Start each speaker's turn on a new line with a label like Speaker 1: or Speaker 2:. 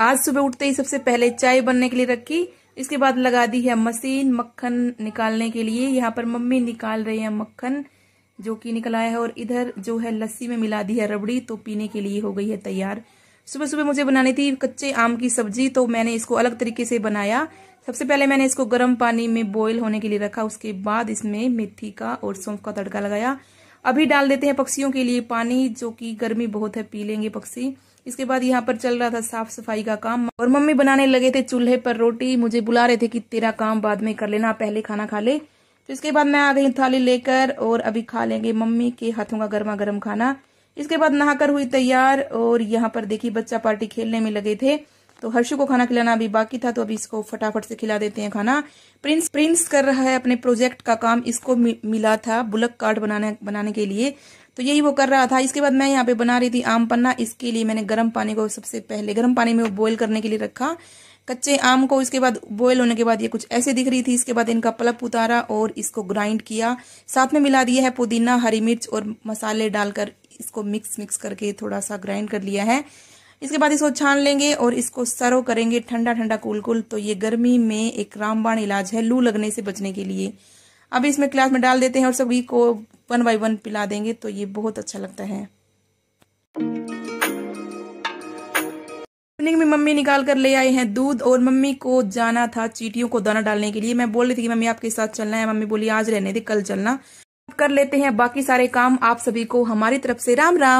Speaker 1: आज सुबह उठते ही सबसे पहले चाय बनने के लिए रखी इसके बाद लगा दी है मशीन मक्खन निकालने के लिए यहाँ पर मम्मी निकाल रही है मक्खन जो कि निकल आया है और इधर जो है लस्सी में मिला दी है रबड़ी तो पीने के लिए हो गई है तैयार सुबह सुबह मुझे बनानी थी कच्चे आम की सब्जी तो मैंने इसको अलग तरीके से बनाया सबसे पहले मैंने इसको गर्म पानी में बॉईल होने के लिए रखा उसके बाद इसमें मेथी का और सौंफ का तड़का लगाया अभी डाल देते हैं पक्षियों के लिए पानी जो कि गर्मी बहुत है पी लेंगे पक्षी इसके बाद यहाँ पर चल रहा था साफ सफाई का काम और मम्मी बनाने लगे थे चूल्हे पर रोटी मुझे बुला रहे थे कि तेरा काम बाद में कर लेना पहले खाना खा ले तो इसके बाद मैं आ गई थाली लेकर और अभी खा लेंगे मम्मी के हाथों का गर्मा गर्म खाना इसके बाद नहाकर हुई तैयार और यहाँ पर देखी बच्चा पार्टी खेलने में लगे थे तो हर्षु को खाना खिलाना अभी बाकी था तो अभी इसको फटाफट से खिला देते हैं खाना प्रिंस प्रिंस कर रहा है अपने प्रोजेक्ट का काम इसको मिला था बुलक कार्ड बनाने बनाने के लिए तो यही वो कर रहा था इसके बाद मैं यहाँ पे बना रही थी आम पन्ना इसके लिए मैंने गर्म पानी को सबसे पहले गर्म पानी में बॉयल करने के लिए रखा कच्चे आम को इसके बाद बॉयल होने के बाद ये कुछ ऐसे दिख रही थी इसके बाद इनका पल्प उतारा और इसको ग्राइंड किया साथ में मिला दिया है पुदीना हरी मिर्च और मसाले डालकर इसको मिक्स मिक्स करके थोड़ा सा ग्राइंड कर लिया है इसके बाद इसको छान लेंगे और इसको सर्व करेंगे ठंडा ठंडा कूल कूल तो ये गर्मी में एक रामबाण इलाज है लू लगने से बचने के लिए अब इसमें क्लास में डाल देते हैं और सभी को वन बाई वन पिला देंगे तो ये बहुत अच्छा लगता है मॉर्निंग में मम्मी निकाल कर ले आए हैं दूध और मम्मी को जाना था चीटियों को दाना डालने के लिए मैं बोल रही थी कि मम्मी आपके साथ चलना है मम्मी बोली आज रहने दे कल चलना कर लेते हैं बाकी सारे काम आप सभी को हमारी तरफ से राम राम